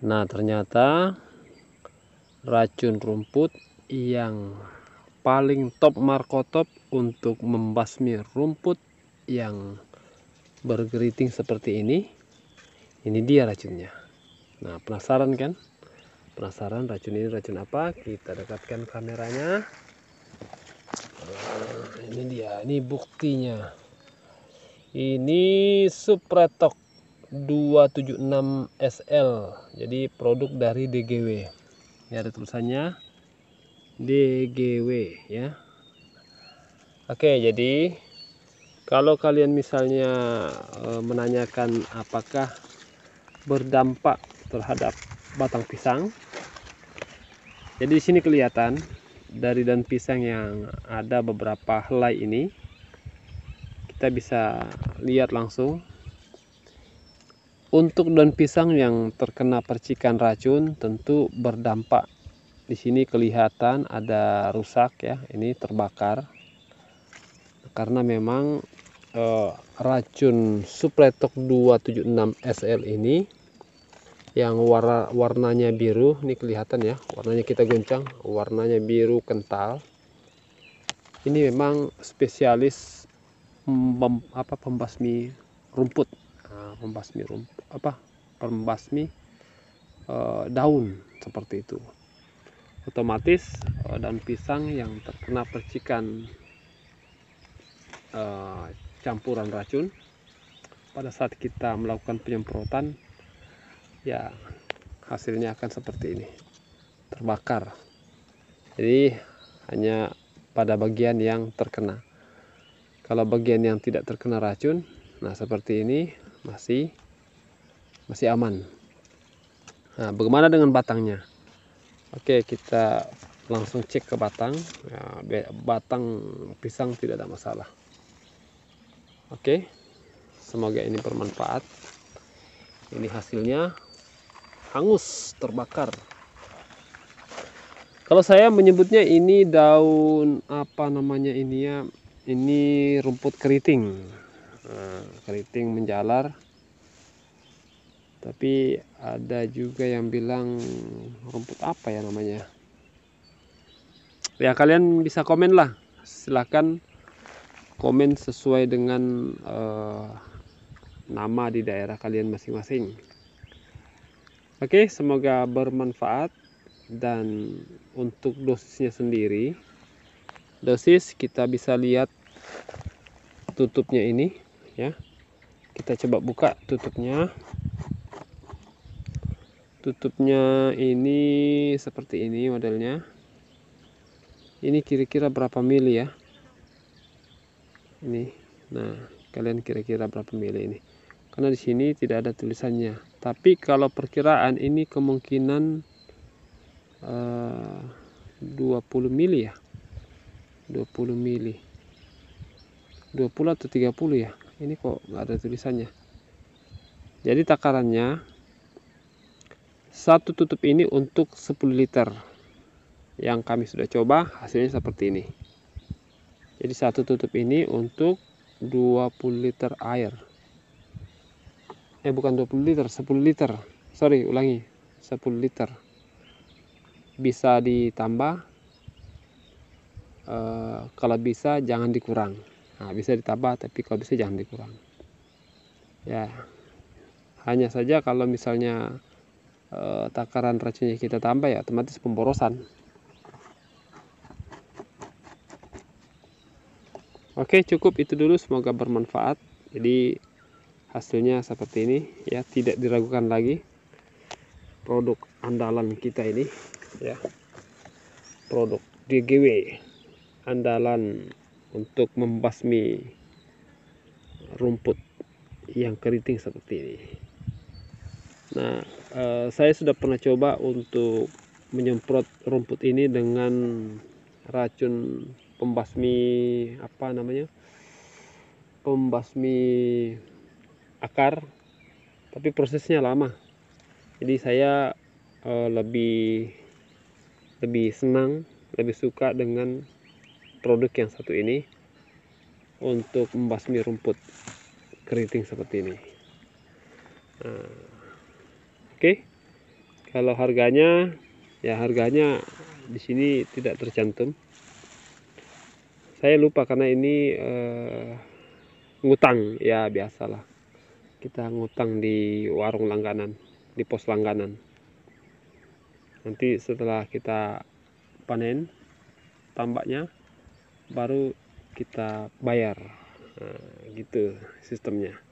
Nah, ternyata racun rumput yang paling top markotop untuk membasmi rumput yang bergeriting seperti ini. Ini dia racunnya. Nah, penasaran kan? Penasaran racun ini racun apa? Kita dekatkan kameranya. Nah, ini dia, ini buktinya. Ini supretok 276SL jadi produk dari DGW ini ada tulisannya DGW ya Oke jadi kalau kalian misalnya eh, menanyakan apakah berdampak terhadap batang pisang jadi di sini kelihatan dari daun pisang yang ada beberapa helai ini kita bisa lihat langsung untuk daun pisang yang terkena percikan racun tentu berdampak. Di sini kelihatan ada rusak ya, ini terbakar. Karena memang eh, racun Supletok 276 SL ini yang warna warnanya biru, ini kelihatan ya, warnanya kita goncang, warnanya biru kental. Ini memang spesialis mem, apa pembasmi rumput membasmi rumput apa membasmi e, daun seperti itu otomatis e, daun pisang yang terkena percikan e, campuran racun pada saat kita melakukan penyemprotan ya hasilnya akan seperti ini terbakar jadi hanya pada bagian yang terkena kalau bagian yang tidak terkena racun nah seperti ini masih masih aman nah bagaimana dengan batangnya oke kita langsung cek ke batang nah, batang pisang tidak ada masalah oke semoga ini bermanfaat ini hasilnya hangus terbakar kalau saya menyebutnya ini daun apa namanya ini ya ini rumput keriting Eh, keriting menjalar tapi ada juga yang bilang rumput apa ya namanya ya kalian bisa komen lah silahkan komen sesuai dengan uh, nama di daerah kalian masing-masing oke semoga bermanfaat dan untuk dosisnya sendiri dosis kita bisa lihat tutupnya ini ya kita coba buka tutupnya tutupnya ini seperti ini modelnya ini kira-kira berapa mili ya ini nah kalian kira-kira berapa mili ini karena di sini tidak ada tulisannya tapi kalau perkiraan ini kemungkinan eh, uh, 20 mili ya 20 mili 20 atau 30 ya ini kok nggak ada tulisannya jadi takarannya satu tutup ini untuk 10 liter yang kami sudah coba hasilnya seperti ini jadi satu tutup ini untuk 20 liter air eh bukan 20 liter 10 liter sorry ulangi 10 liter bisa ditambah e, kalau bisa jangan dikurang nah, bisa ditambah tapi kalau bisa jangan dikurang ya hanya saja kalau misalnya eh, takaran racunnya kita tambah ya otomatis pemborosan Oke cukup itu dulu semoga bermanfaat jadi hasilnya seperti ini ya tidak diragukan lagi produk andalan kita ini ya produk DGW andalan untuk membasmi rumput yang keriting seperti ini. Nah, eh, saya sudah pernah coba untuk menyemprot rumput ini dengan racun pembasmi apa namanya? Pembasmi akar. Tapi prosesnya lama. Jadi saya eh, lebih lebih senang, lebih suka dengan produk yang satu ini untuk membasmi rumput keriting seperti ini nah, oke okay. kalau harganya ya harganya di sini tidak tercantum saya lupa karena ini uh, ngutang ya biasalah kita ngutang di warung langganan di pos langganan nanti setelah kita panen tambaknya baru kita bayar nah, gitu sistemnya